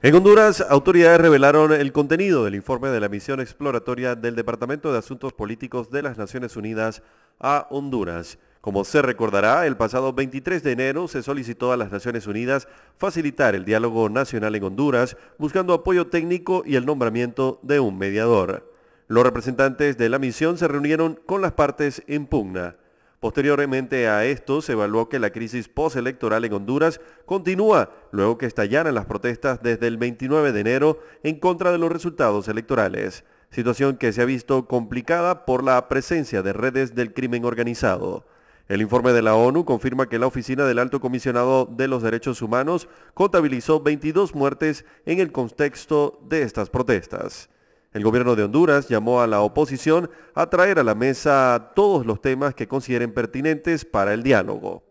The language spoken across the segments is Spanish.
En Honduras, autoridades revelaron el contenido del informe de la misión exploratoria del Departamento de Asuntos Políticos de las Naciones Unidas a Honduras. Como se recordará, el pasado 23 de enero se solicitó a las Naciones Unidas facilitar el diálogo nacional en Honduras, buscando apoyo técnico y el nombramiento de un mediador. Los representantes de la misión se reunieron con las partes en pugna. Posteriormente a esto, se evaluó que la crisis postelectoral en Honduras continúa luego que estallaran las protestas desde el 29 de enero en contra de los resultados electorales, situación que se ha visto complicada por la presencia de redes del crimen organizado. El informe de la ONU confirma que la Oficina del Alto Comisionado de los Derechos Humanos contabilizó 22 muertes en el contexto de estas protestas. El gobierno de Honduras llamó a la oposición a traer a la mesa todos los temas que consideren pertinentes para el diálogo.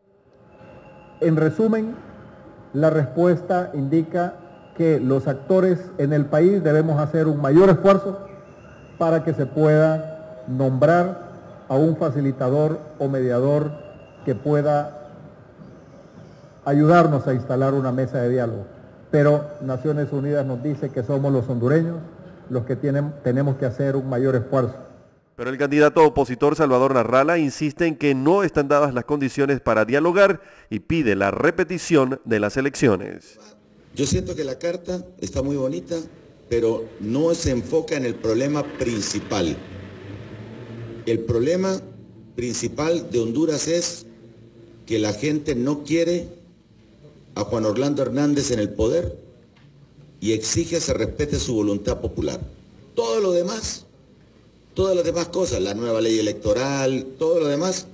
En resumen, la respuesta indica que los actores en el país debemos hacer un mayor esfuerzo para que se pueda nombrar a un facilitador o mediador que pueda ayudarnos a instalar una mesa de diálogo. Pero Naciones Unidas nos dice que somos los hondureños los que tenemos que hacer un mayor esfuerzo. Pero el candidato opositor Salvador Narrala insiste en que no están dadas las condiciones para dialogar y pide la repetición de las elecciones. Yo siento que la carta está muy bonita, pero no se enfoca en el problema principal. El problema principal de Honduras es que la gente no quiere a Juan Orlando Hernández en el poder y exige se respete su voluntad popular. Todo lo demás, todas las demás cosas, la nueva ley electoral, todo lo demás,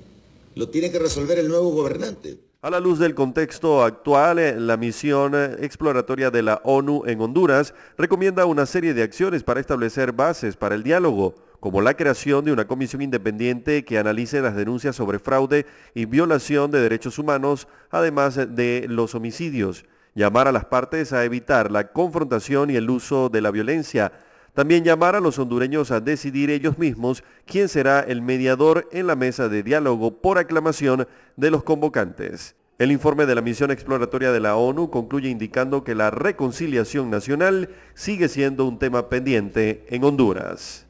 lo tiene que resolver el nuevo gobernante. A la luz del contexto actual, eh, la misión eh, exploratoria de la ONU en Honduras recomienda una serie de acciones para establecer bases para el diálogo, como la creación de una comisión independiente que analice las denuncias sobre fraude y violación de derechos humanos, además eh, de los homicidios llamar a las partes a evitar la confrontación y el uso de la violencia. También llamar a los hondureños a decidir ellos mismos quién será el mediador en la mesa de diálogo por aclamación de los convocantes. El informe de la misión exploratoria de la ONU concluye indicando que la reconciliación nacional sigue siendo un tema pendiente en Honduras.